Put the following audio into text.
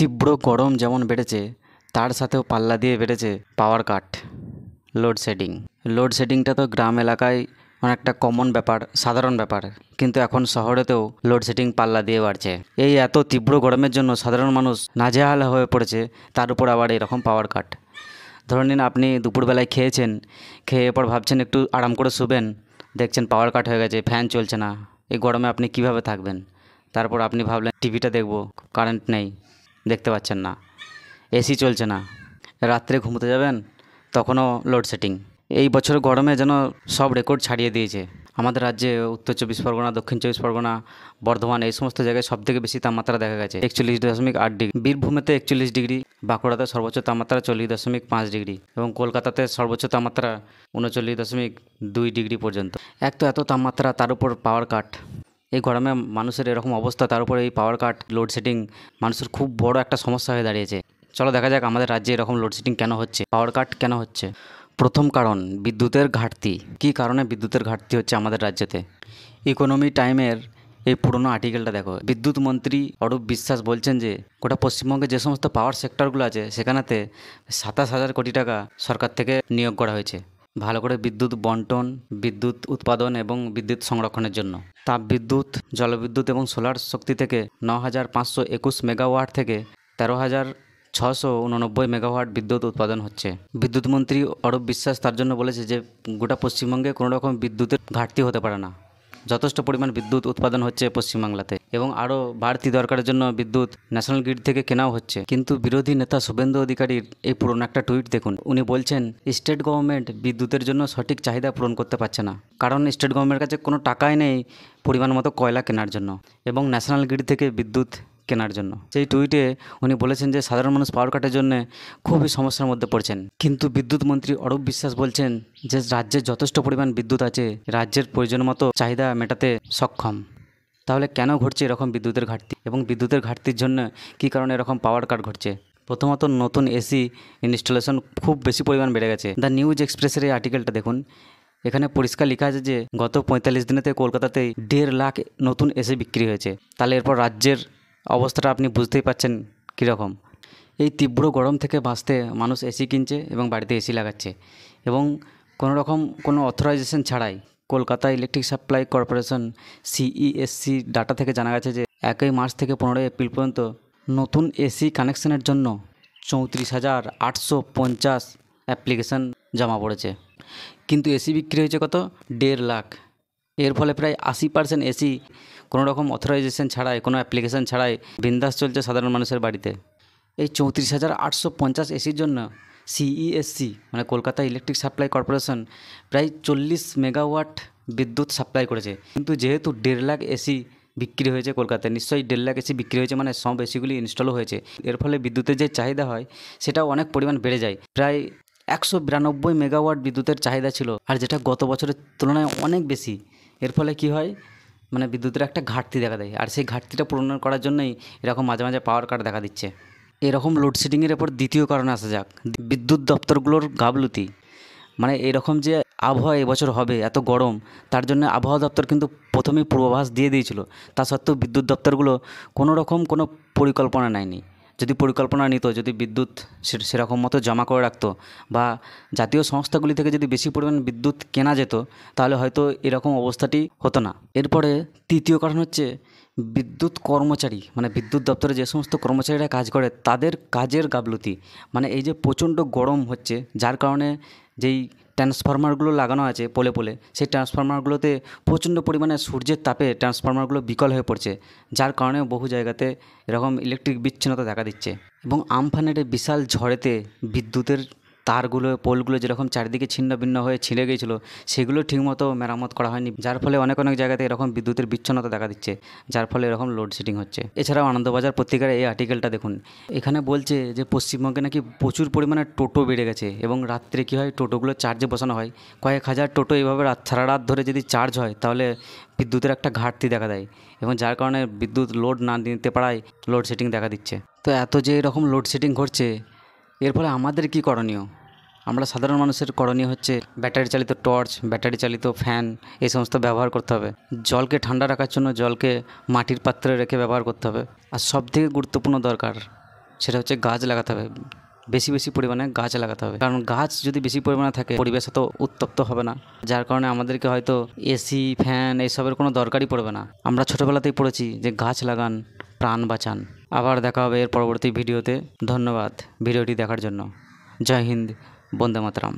তীব্র গরম যেমন বেড়েছে তার সাথেও পাল্লা দিয়ে বেড়েছে পাওয়ার কাট লোডশেডিং লোডশেডিংটা তো গ্রাম এলাকায় অনেকটা কমন ব্যাপার সাধারণ ব্যাপার কিন্তু এখন শহরেতেও লোডশেডিং পাল্লা দিয়ে বাড়ছে এই এত তীব্র গরমের জন্য সাধারণ মানুষ নাজেহাল হয়ে পড়েছে তার উপর আবার এরকম পাওয়ার কাট ধরে নিন আপনি দুপুরবেলায় খেয়েছেন খেয়ে পর ভাবছেন একটু আরাম করে শুবেন দেখছেন পাওয়ার কাট হয়ে গেছে ফ্যান চলছে না এই গরমে আপনি কিভাবে থাকবেন তারপর আপনি ভাবলেন টিভিটা দেখব কারেন্ট নেই দেখতে পাচ্ছেন না এসি চলছে না রাত্রে ঘুমোতে যাবেন তখনও লোডশেডিং এই বছর গরমে যেন সব রেকর্ড ছাড়িয়ে দিয়েছে আমাদের রাজ্যে উত্তর চব্বিশ পরগনা দক্ষিণ চব্বিশ পরগনা বর্ধমান এই সমস্ত জায়গায় সবথেকে বেশি তাপমাত্রা দেখা গেছে একচল্লিশ দশমিক আট ডিগ্রি বীরভূমেতে একচল্লিশ ডিগ্রি বাঁকুড়াতে সর্বোচ্চ তাপমাত্রা চল্লিশ দশমিক পাঁচ ডিগ্রি এবং কলকাতাতে সর্বোচ্চ তাপমাত্রা উনচল্লিশ দশমিক দুই ডিগ্রি পর্যন্ত এক তো এত তাপমাত্রা তার উপর পাওয়ার কাট এই গরমে মানুষের এরকম অবস্থা তার উপরে এই পাওয়ার কাট লোডশেডিং মানুষের খুব বড় একটা সমস্যা হয়ে দাঁড়িয়েছে চলো দেখা যাক আমাদের রাজ্যে এরকম লোডশেডিং কেন হচ্ছে পাওয়ার কাট কেন হচ্ছে প্রথম কারণ বিদ্যুতের ঘাটতি কি কারণে বিদ্যুতের ঘাটতি হচ্ছে আমাদের রাজ্যেতে ইকোনমি টাইমের এই পুরনো আর্টিকেলটা দেখো বিদ্যুৎ মন্ত্রী অরূপ বিশ্বাস বলছেন যে গোটা পশ্চিমবঙ্গে যে সমস্ত পাওয়ার সেক্টরগুলো আছে সেখানেতে সাতাশ হাজার কোটি টাকা সরকার থেকে নিয়োগ করা হয়েছে ভালো করে বিদ্যুৎ বন্টন বিদ্যুৎ উৎপাদন এবং বিদ্যুৎ সংরক্ষণের জন্য তাপ বিদ্যুৎ জলবিদ্যুৎ এবং সোলার শক্তি থেকে ন হাজার পাঁচশো একুশ মেগাওয়াট থেকে তেরো হাজার ছশো উননব্বই মেগাওয়াট বিদ্যুৎ উৎপাদন হচ্ছে বিদ্যুৎ মন্ত্রী অরূপ বিশ্বাস তার জন্য বলেছে যে গোটা পশ্চিমবঙ্গে কোনো রকম বিদ্যুতের ঘাটতি হতে পারে না যথেষ্ট পরিমাণ বিদ্যুৎ উৎপাদন হচ্ছে পশ্চিমবাংলাতে এবং আরও বাড়তি দরকারের জন্য বিদ্যুৎ ন্যাশনাল গ্রিড থেকে কেনাও হচ্ছে কিন্তু বিরোধী নেতা শুভেন্দু অধিকারীর এই পুরনো একটা টুইট দেখুন উনি বলছেন স্টেট গভর্নমেন্ট বিদ্যুতের জন্য সঠিক চাহিদা পূরণ করতে পারছে না কারণ স্টেট গভর্নমেন্টের কাছে কোনো টাকাই নেই পরিমাণ মতো কয়লা কেনার জন্য এবং ন্যাশনাল গ্রিড থেকে বিদ্যুৎ কেনার জন্য সেই টুইটে উনি বলেছেন যে সাধারণ মানুষ পাওয়ার কাটের জন্য খুবই সমস্যার মধ্যে পড়ছেন কিন্তু বিদ্যুৎ মন্ত্রী অরূপ বিশ্বাস বলছেন যে রাজ্যে যথেষ্ট পরিমাণ বিদ্যুৎ আছে রাজ্যের প্রয়োজন মতো চাহিদা মেটাতে সক্ষম তাহলে কেন ঘটছে এরকম বিদ্যুতের ঘাটতি এবং বিদ্যুতের ঘাটতির জন্য কী কারণে এরকম পাওয়ার কাট ঘটছে প্রথমত নতুন এসি ইনস্টলেশন খুব বেশি পরিমাণ বেড়ে গেছে দ্য নিউজ এক্সপ্রেসের এই আর্টিকেলটা দেখুন এখানে পরিষ্কার লেখা আছে যে গত পঁয়তাল্লিশ দিনেতে কলকাতাতে দেড় লাখ নতুন এসি বিক্রি হয়েছে তাহলে এরপর রাজ্যের অবস্থাটা আপনি বুঝতেই পাচ্ছেন কীরকম এই তীব্র গরম থেকে বাঁচতে মানুষ এসি কিনছে এবং বাড়িতে এসি লাগাচ্ছে এবং কোনো রকম কোনো অথরাইজেশন ছাড়াই Kolkata electric supply corporation CESC data থেকে জানা গেছে যে একই মার্চ থেকে পনেরোই এপ্রিল পর্যন্ত নতুন এসি কানেকশনের জন্য চৌত্রিশ হাজার আটশো পঞ্চাশ অ্যাপ্লিকেশান জমা পড়েছে কিন্তু এসি বিক্রি হয়েছে কত দেড় লাখ এর ফলে প্রায় আশি পার্সেন্ট এসি কোনো রকম অথরাইজেশন ছাড়াই কোনো অ্যাপ্লিকেশান ছাড়াই বিন্দাস চলছে সাধারণ মানুষের বাড়িতে এই চৌত্রিশ হাজার আটশো পঞ্চাশ এসির জন্য সিইএসসি e মানে কলকাতা ইলেকট্রিক সাপ্লাই কর্পোরেশন প্রায় চল্লিশ মেগাওয়াট বিদ্যুৎ সাপ্লাই করেছে কিন্তু যেহেতু দেড় লাখ এসি বিক্রি হয়েছে কলকাতায় নিশ্চয়ই দেড় লাখ এসি বিক্রি হয়েছে মানে সব এসিগুলি ইনস্টলও হয়েছে এর ফলে বিদ্যুতের যে চাহিদা হয় সেটা অনেক পরিমাণ বেড়ে যায় প্রায় একশো বিরানব্বই মেগাওয়াট বিদ্যুতের চাহিদা ছিল আর যেটা গত বছরের তুলনায় অনেক বেশি এর ফলে কি হয় মানে বিদ্যুতের একটা ঘাটতি দেখা দেয় আর সেই ঘাটতিটা পূরণ করার জন্যই এরকম মাঝে মাঝে পাওয়ার কাট দেখা দিচ্ছে এরকম লোডশেডিংয়ের ওপর দ্বিতীয় কারণ আসা যাক বিদ্যুৎ দপ্তরগুলোর গাবলুতি মানে এরকম যে আবহাওয়া এবছর হবে এত গরম তার জন্য আবহাওয়া দপ্তর কিন্তু প্রথমেই পূর্বাভাস দিয়ে দিয়েছিল তা সত্ত্বেও বিদ্যুৎ দপ্তরগুলো কোনো রকম কোনো পরিকল্পনা নেয়নি যদি পরিকল্পনা নিত যদি বিদ্যুৎ সেরকম মতো জমা করে রাখতো বা জাতীয় সংস্থাগুলি থেকে যদি বেশি পরিমাণ বিদ্যুৎ কেনা যেত তাহলে হয়তো এরকম অবস্থাটি হতো না এরপরে তৃতীয় কারণ হচ্ছে বিদ্যুৎ কর্মচারী মানে বিদ্যুৎ দপ্তরে যে সমস্ত কর্মচারীরা কাজ করে তাদের কাজের গাবলতি মানে এই যে প্রচণ্ড গরম হচ্ছে যার কারণে যেই ট্রান্সফরমারগুলো লাগানো আছে পোলে পোলে সেই ট্রান্সফরমারগুলোতে প্রচণ্ড পরিমাণে সূর্যের তাপে ট্রান্সফরমারগুলো বিকল হয়ে পড়ছে যার কারণে বহু জায়গাতে এরকম ইলেকট্রিক বিচ্ছিন্নতা দেখা দিচ্ছে এবং আমফানের বিশাল ঝড়েতে বিদ্যুতের তারগুলো পোলগুলো যেরকম চারিদিকে ছিন্ন ভিন্ন হয়ে ছিঁড়ে গিয়েছিল সেগুলো ঠিকমতো মেরামত করা হয়নি যার ফলে অনেক অনেক জায়গাতে এরকম বিদ্যুতের বিচ্ছন্নতা দেখা দিচ্ছে যার ফলে এরকম লোডশেডিং হচ্ছে এছাড়াও আনন্দবাজার পত্রিকার এই আর্টিকেলটা দেখুন এখানে বলছে যে পশ্চিমবঙ্গে নাকি প্রচুর পরিমাণে টোটো বেড়ে গেছে এবং রাত্রে কী হয় টোটোগুলো চার্জে বসানো হয় কয়েক হাজার টোটো এইভাবে রাত সারা রাত ধরে যদি চার্জ হয় তাহলে বিদ্যুতের একটা ঘাটতি দেখা দেয় এবং যার কারণে বিদ্যুৎ লোড না নিতে পারায় লোডশেডিং দেখা দিচ্ছে তো এত যে এরকম লোডশেডিং ঘটছে এর ফলে আমাদের কি করণীয় আমরা সাধারণ মানুষের করণীয় হচ্ছে ব্যাটারি চালিত টর্চ ব্যাটারি চালিত ফ্যান এই সমস্ত ব্যবহার করতে হবে জলকে ঠান্ডা রাখার জন্য জলকে মাটির পাত্রে রেখে ব্যবহার করতে হবে আর সবথেকে গুরুত্বপূর্ণ দরকার সেটা হচ্ছে গাছ লাগাতে হবে বেশি বেশি পরিমাণে গাছ লাগাতে হবে কারণ গাছ যদি বেশি পরিমাণে থাকে পরিবেশ তো উত্তপ্ত হবে না যার কারণে আমাদেরকে হয়তো এসি ফ্যান এইসবের কোনো দরকারই পড়বে না আমরা ছোটোবেলাতেই পড়েছি যে গাছ লাগান প্রাণ বাঁচান আবার দেখা হবে এর পরবর্তী ভিডিওতে ধন্যবাদ ভিডিওটি দেখার জন্য জয় হিন্দ বন্দে মাতরাম